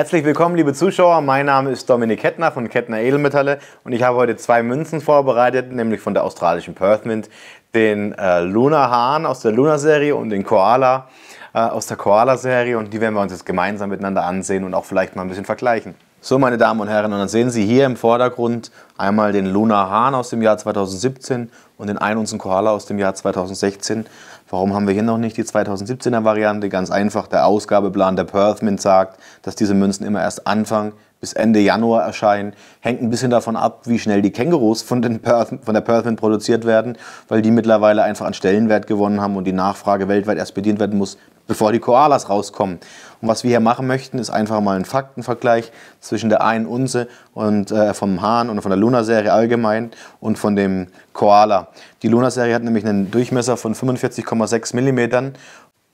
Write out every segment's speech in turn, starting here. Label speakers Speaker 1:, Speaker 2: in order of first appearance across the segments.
Speaker 1: Herzlich willkommen, liebe Zuschauer. Mein Name ist Dominik Kettner von Kettner Edelmetalle und ich habe heute zwei Münzen vorbereitet, nämlich von der australischen Perth Mint, den äh, Luna Hahn aus der Luna Serie und den Koala äh, aus der Koala Serie und die werden wir uns jetzt gemeinsam miteinander ansehen und auch vielleicht mal ein bisschen vergleichen. So, meine Damen und Herren, und dann sehen Sie hier im Vordergrund einmal den Luna Hahn aus dem Jahr 2017 und den Einunzen Koala aus dem Jahr 2016. Warum haben wir hier noch nicht die 2017er Variante? Ganz einfach, der Ausgabeplan der Perth Mint sagt, dass diese Münzen immer erst Anfang bis Ende Januar erscheinen. Hängt ein bisschen davon ab, wie schnell die Kängurus von, den Perth, von der Perthman produziert werden, weil die mittlerweile einfach an Stellenwert gewonnen haben und die Nachfrage weltweit erst bedient werden muss, bevor die Koalas rauskommen. Und was wir hier machen möchten, ist einfach mal einen Faktenvergleich zwischen der einen Unze und äh, vom Hahn und von der Luna-Serie allgemein und von dem Koala. Die Luna-Serie hat nämlich einen Durchmesser von 45,6 mm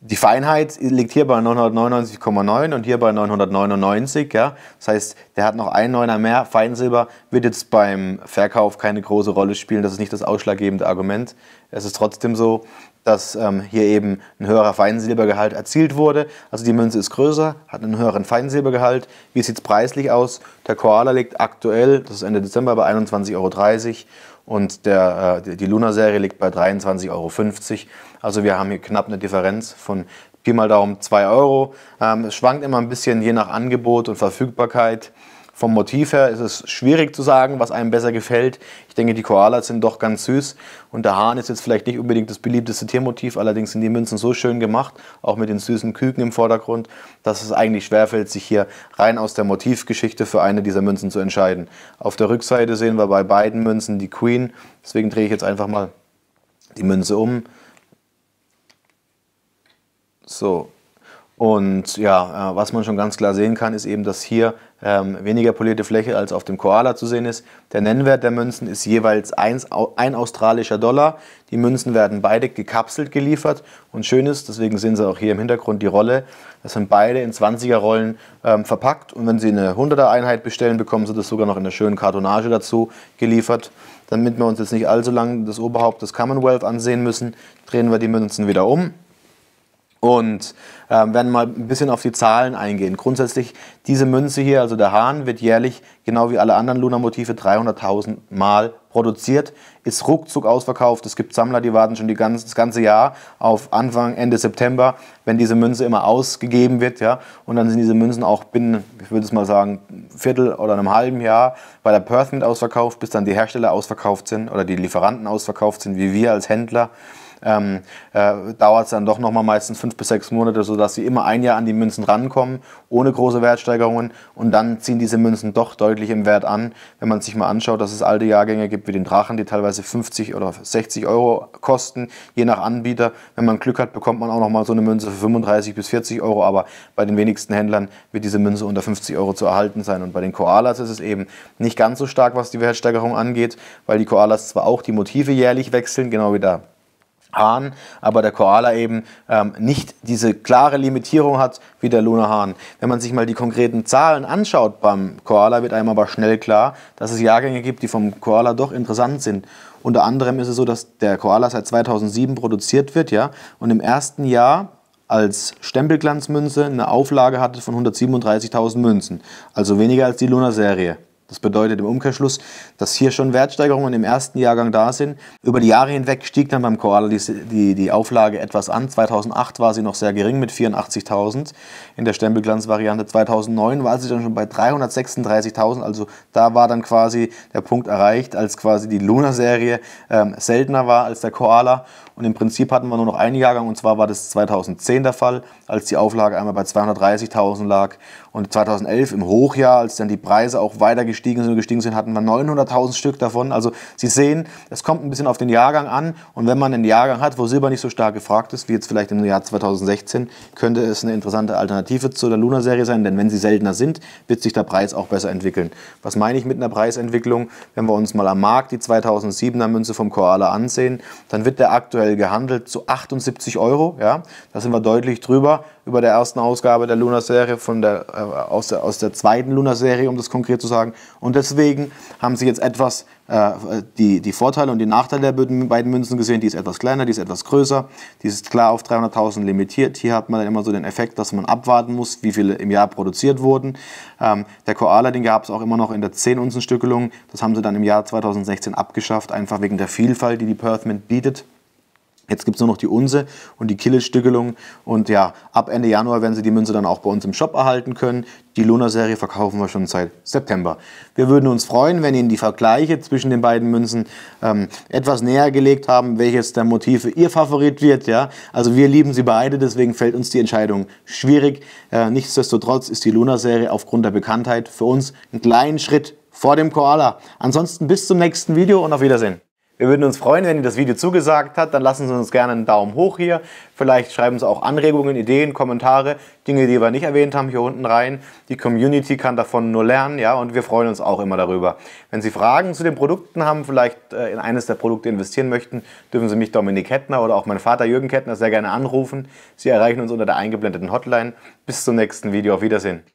Speaker 1: die Feinheit liegt hier bei 999,9 und hier bei 999. Ja? Das heißt, der hat noch einen Neuner mehr. Feinsilber wird jetzt beim Verkauf keine große Rolle spielen. Das ist nicht das ausschlaggebende Argument. Es ist trotzdem so, dass ähm, hier eben ein höherer Feinsilbergehalt erzielt wurde. Also die Münze ist größer, hat einen höheren Feinsilbergehalt. Wie sieht es preislich aus? Der Koala liegt aktuell, das ist Ende Dezember, bei 21,30 Euro und der, äh, die Luna-Serie liegt bei 23,50 Euro. Also wir haben hier knapp eine Differenz von Pi mal Daumen 2 Euro. Ähm, es schwankt immer ein bisschen je nach Angebot und Verfügbarkeit. Vom Motiv her ist es schwierig zu sagen, was einem besser gefällt. Ich denke, die Koalas sind doch ganz süß und der Hahn ist jetzt vielleicht nicht unbedingt das beliebteste Tiermotiv, allerdings sind die Münzen so schön gemacht, auch mit den süßen Küken im Vordergrund, dass es eigentlich schwerfällt, sich hier rein aus der Motivgeschichte für eine dieser Münzen zu entscheiden. Auf der Rückseite sehen wir bei beiden Münzen die Queen, deswegen drehe ich jetzt einfach mal die Münze um. So, und ja, äh, was man schon ganz klar sehen kann, ist eben, dass hier ähm, weniger polierte Fläche als auf dem Koala zu sehen ist. Der Nennwert der Münzen ist jeweils ein, ein australischer Dollar. Die Münzen werden beide gekapselt geliefert. Und schön ist, deswegen sehen Sie auch hier im Hintergrund die Rolle, das sind beide in 20er Rollen ähm, verpackt. Und wenn Sie eine 100er Einheit bestellen, bekommen Sie das sogar noch in einer schönen Kartonage dazu geliefert. Damit wir uns jetzt nicht allzu lange das Oberhaupt des Commonwealth ansehen müssen, drehen wir die Münzen wieder um. Und äh, werden mal ein bisschen auf die Zahlen eingehen. Grundsätzlich, diese Münze hier, also der Hahn, wird jährlich, genau wie alle anderen Luna-Motive, 300.000 Mal produziert, ist ruckzuck ausverkauft. Es gibt Sammler, die warten schon die ganze, das ganze Jahr auf Anfang, Ende September, wenn diese Münze immer ausgegeben wird. Ja? Und dann sind diese Münzen auch binnen, ich würde es mal sagen, Viertel oder einem halben Jahr bei der Perth mit ausverkauft, bis dann die Hersteller ausverkauft sind oder die Lieferanten ausverkauft sind, wie wir als Händler ähm, äh, dauert es dann doch nochmal meistens fünf bis sechs Monate, sodass sie immer ein Jahr an die Münzen rankommen, ohne große Wertsteigerungen. Und dann ziehen diese Münzen doch deutlich im Wert an. Wenn man sich mal anschaut, dass es alte Jahrgänge gibt wie den Drachen, die teilweise 50 oder 60 Euro kosten, je nach Anbieter. Wenn man Glück hat, bekommt man auch nochmal so eine Münze für 35 bis 40 Euro. Aber bei den wenigsten Händlern wird diese Münze unter 50 Euro zu erhalten sein. Und bei den Koalas ist es eben nicht ganz so stark, was die Wertsteigerung angeht, weil die Koalas zwar auch die Motive jährlich wechseln, genau wie der Hahn, aber der Koala eben ähm, nicht diese klare Limitierung hat wie der Lunahahn. Wenn man sich mal die konkreten Zahlen anschaut beim Koala, wird einem aber schnell klar, dass es Jahrgänge gibt, die vom Koala doch interessant sind. Unter anderem ist es so, dass der Koala seit 2007 produziert wird, ja, und im ersten Jahr als Stempelglanzmünze eine Auflage hatte von 137.000 Münzen, also weniger als die Luna-Serie. Das bedeutet im Umkehrschluss, dass hier schon Wertsteigerungen im ersten Jahrgang da sind. Über die Jahre hinweg stieg dann beim Koala die, die, die Auflage etwas an. 2008 war sie noch sehr gering mit 84.000 in der Stempelglanzvariante. 2009 war sie dann schon bei 336.000. Also da war dann quasi der Punkt erreicht, als quasi die Luna-Serie ähm, seltener war als der Koala. Und im Prinzip hatten wir nur noch einen Jahrgang und zwar war das 2010 der Fall, als die Auflage einmal bei 230.000 lag. Und 2011 im Hochjahr, als dann die Preise auch weiter gestiegen sind und gestiegen sind, hatten wir 900.000 Stück davon. Also Sie sehen, es kommt ein bisschen auf den Jahrgang an. Und wenn man einen Jahrgang hat, wo Silber nicht so stark gefragt ist, wie jetzt vielleicht im Jahr 2016, könnte es eine interessante Alternative zu der Luna-Serie sein. Denn wenn sie seltener sind, wird sich der Preis auch besser entwickeln. Was meine ich mit einer Preisentwicklung? Wenn wir uns mal am Markt die 2007er Münze vom Koala ansehen, dann wird der aktuelle aktuell gehandelt zu 78 Euro. Ja, da sind wir deutlich drüber über der ersten Ausgabe der Luna-Serie, von der, äh, aus, der, aus der zweiten Luna-Serie, um das konkret zu sagen. Und deswegen haben sie jetzt etwas äh, die, die Vorteile und die Nachteile der beiden Münzen gesehen. Die ist etwas kleiner, die ist etwas größer, die ist klar auf 300.000 limitiert. Hier hat man dann immer so den Effekt, dass man abwarten muss, wie viele im Jahr produziert wurden. Ähm, der Koala, den gab es auch immer noch in der 10-Unzen-Stückelung. Das haben sie dann im Jahr 2016 abgeschafft, einfach wegen der Vielfalt, die die Perth Mint bietet. Jetzt gibt es nur noch die Unse und die Kille-Stückelung. Und ja, ab Ende Januar werden Sie die Münze dann auch bei uns im Shop erhalten können. Die Luna-Serie verkaufen wir schon seit September. Wir würden uns freuen, wenn Ihnen die Vergleiche zwischen den beiden Münzen ähm, etwas näher gelegt haben, welches der Motive Ihr Favorit wird. Ja? Also wir lieben sie beide, deswegen fällt uns die Entscheidung schwierig. Äh, nichtsdestotrotz ist die Luna-Serie aufgrund der Bekanntheit für uns einen kleinen Schritt vor dem Koala. Ansonsten bis zum nächsten Video und auf Wiedersehen. Wir würden uns freuen, wenn ihr das Video zugesagt habt. Dann lassen Sie uns gerne einen Daumen hoch hier. Vielleicht schreiben Sie auch Anregungen, Ideen, Kommentare, Dinge, die wir nicht erwähnt haben, hier unten rein. Die Community kann davon nur lernen, ja, und wir freuen uns auch immer darüber. Wenn Sie Fragen zu den Produkten haben, vielleicht äh, in eines der Produkte investieren möchten, dürfen Sie mich, Dominik Kettner, oder auch meinen Vater Jürgen Kettner sehr gerne anrufen. Sie erreichen uns unter der eingeblendeten Hotline. Bis zum nächsten Video. Auf Wiedersehen.